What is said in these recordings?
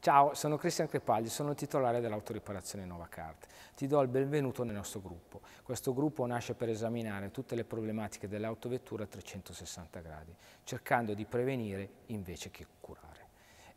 Ciao, sono Cristian Crepagli, sono il titolare dell'autoriparazione Nova Cart. Ti do il benvenuto nel nostro gruppo. Questo gruppo nasce per esaminare tutte le problematiche dell'autovettura a 360 gradi, cercando di prevenire invece che curare.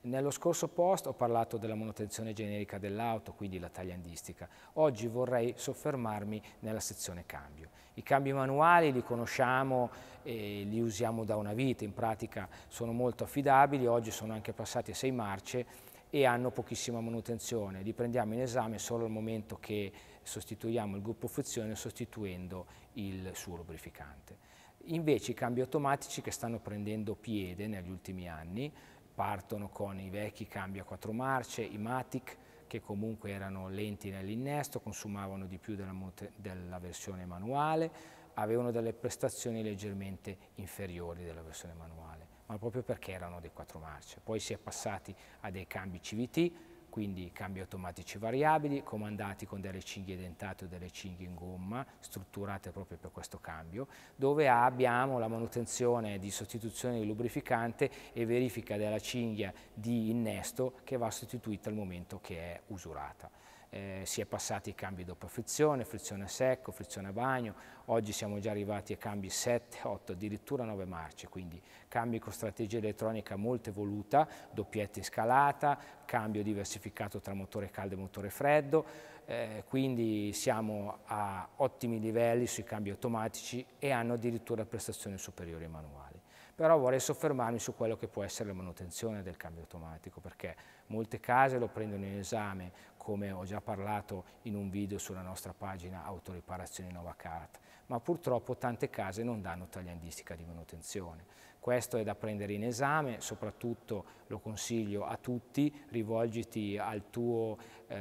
Nello scorso post ho parlato della manutenzione generica dell'auto, quindi la tagliandistica. Oggi vorrei soffermarmi nella sezione cambio. I cambi manuali li conosciamo e li usiamo da una vita, in pratica sono molto affidabili, oggi sono anche passati a 6 marce e hanno pochissima manutenzione. Li prendiamo in esame solo al momento che sostituiamo il gruppo frizione sostituendo il suo lubrificante. Invece i cambi automatici che stanno prendendo piede negli ultimi anni partono con i vecchi cambi a quattro marce, i Matic, che comunque erano lenti nell'innesto, consumavano di più della, della versione manuale, avevano delle prestazioni leggermente inferiori della versione manuale ma proprio perché erano dei quattro marce. Poi si è passati a dei cambi CVT, quindi cambi automatici variabili, comandati con delle cinghie dentate o delle cinghie in gomma, strutturate proprio per questo cambio, dove abbiamo la manutenzione di sostituzione di lubrificante e verifica della cinghia di innesto che va sostituita al momento che è usurata eh, si è passati ai cambi dopo frizione, frizione a secco, frizione a bagno, oggi siamo già arrivati a cambi 7, 8, addirittura 9 marce, quindi cambi con strategia elettronica molto evoluta, doppietta in scalata, cambio diversificato tra motore caldo e motore freddo, eh, quindi siamo a ottimi livelli sui cambi automatici e hanno addirittura prestazioni superiori ai manuali però vorrei soffermarmi su quello che può essere la manutenzione del cambio automatico, perché molte case lo prendono in esame, come ho già parlato in un video sulla nostra pagina Autoriparazioni Novacart, ma purtroppo tante case non danno tagliandistica di manutenzione. Questo è da prendere in esame, soprattutto lo consiglio a tutti, rivolgiti al tuo eh,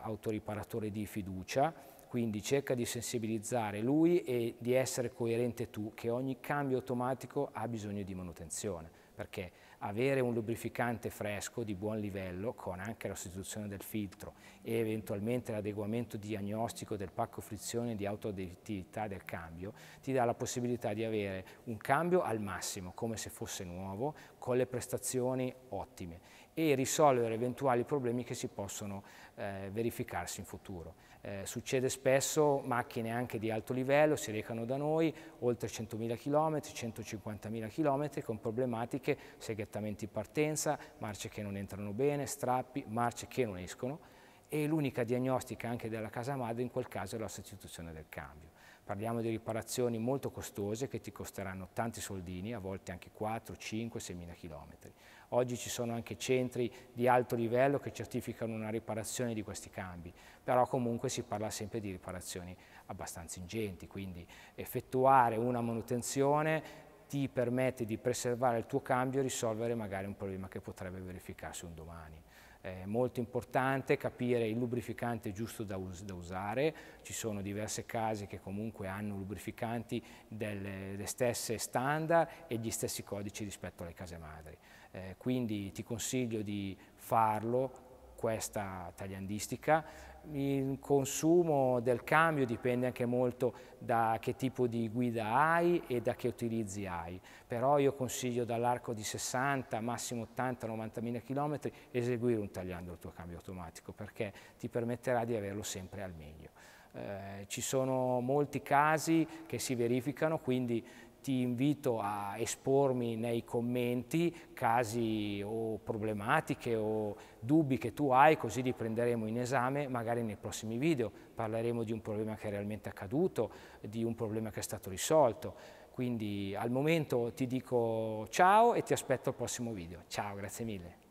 autoriparatore di fiducia, quindi cerca di sensibilizzare lui e di essere coerente tu che ogni cambio automatico ha bisogno di manutenzione, perché avere un lubrificante fresco di buon livello con anche la sostituzione del filtro e eventualmente l'adeguamento diagnostico del pacco frizione di autoadditività del cambio ti dà la possibilità di avere un cambio al massimo come se fosse nuovo con le prestazioni ottime e risolvere eventuali problemi che si possono eh, verificarsi in futuro. Eh, succede spesso macchine anche di alto livello si recano da noi oltre 100.000 km, 150.000 km con problematiche seghettamenti in partenza, marce che non entrano bene, strappi, marce che non escono e l'unica diagnostica anche della casa madre in quel caso è la sostituzione del cambio. Parliamo di riparazioni molto costose che ti costeranno tanti soldini, a volte anche 4, 5, 6 mila chilometri. Oggi ci sono anche centri di alto livello che certificano una riparazione di questi cambi, però comunque si parla sempre di riparazioni abbastanza ingenti, quindi effettuare una manutenzione ti permette di preservare il tuo cambio e risolvere magari un problema che potrebbe verificarsi un domani. È molto importante capire il lubrificante giusto da, us da usare, ci sono diverse case che comunque hanno lubrificanti delle, delle stesse standard e gli stessi codici rispetto alle case madri. Eh, quindi ti consiglio di farlo questa tagliandistica il consumo del cambio dipende anche molto da che tipo di guida hai e da che utilizzi hai, però io consiglio dall'arco di 60, massimo 80-90 mila km eseguire un tagliando il tuo cambio automatico perché ti permetterà di averlo sempre al meglio. Eh, ci sono molti casi che si verificano, quindi ti invito a espormi nei commenti casi o problematiche o dubbi che tu hai, così li prenderemo in esame magari nei prossimi video. Parleremo di un problema che è realmente accaduto, di un problema che è stato risolto. Quindi al momento ti dico ciao e ti aspetto al prossimo video. Ciao, grazie mille.